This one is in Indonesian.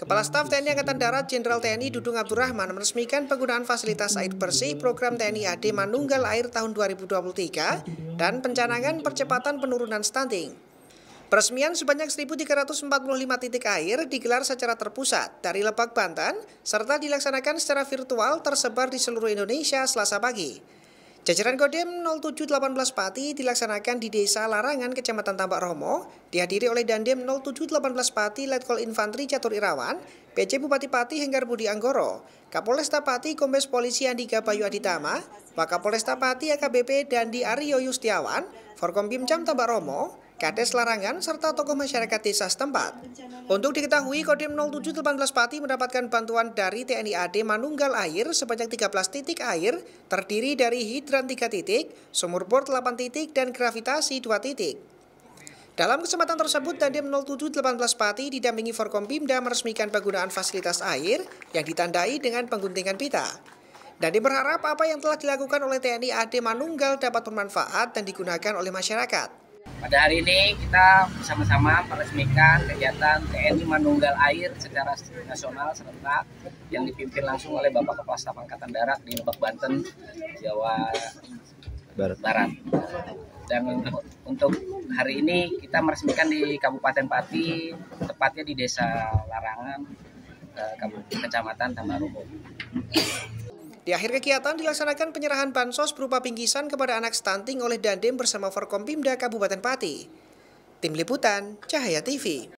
Kepala Staf TNI Angkatan Darat Jenderal TNI Dudung Abdurrahman meresmikan penggunaan fasilitas air bersih program TNI AD Manunggal Air tahun 2023 dan pencanangan percepatan penurunan stunting. Peresmian sebanyak 1.345 titik air digelar secara terpusat dari Lebak, Banten, serta dilaksanakan secara virtual tersebar di seluruh Indonesia selasa pagi. Jajaran Kodem 0718 Pati dilaksanakan di Desa Larangan, Kecamatan Tambak Romo, dihadiri oleh Dandem 0718 Pati Letkol Infantri Catur Irawan, PC Bupati Pati Henggar Budi Anggoro, Kapolresta Pati Kombes Polisi Andika Bayu Aditama, Wakapolresta Pati AKBP Dandi Aryo Yustiawan, Forkombimcam Tambak Romo, kades larangan, serta tokoh masyarakat desa setempat. Untuk diketahui, Kodim 0718 Pati mendapatkan bantuan dari TNI AD Manunggal Air sebanyak 13 titik air, terdiri dari hidran 3 titik, sumur bor 8 titik, dan gravitasi 2 titik. Dalam kesempatan tersebut, Dandim 0718 Pati didampingi Forkompimda meresmikan penggunaan fasilitas air yang ditandai dengan pengguntingan pita. Dandim berharap apa yang telah dilakukan oleh TNI AD Manunggal dapat bermanfaat dan digunakan oleh masyarakat. Pada hari ini kita bersama-sama meresmikan kegiatan TNI Manunggal Air secara nasional serentak yang dipimpin langsung oleh Bapak Kepala Staf Angkatan Darat di Lebak Banten, Jawa Barat. Barat. Dan untuk hari ini kita meresmikan di Kabupaten Pati, tepatnya di Desa Larangan, eh, Kecamatan Tambarungu. Di akhir kegiatan dilaksanakan penyerahan bansos berupa pinggisan kepada anak stunting oleh Dandim bersama Forkompimda Kabupaten Pati. Tim Liputan, Cahaya TV.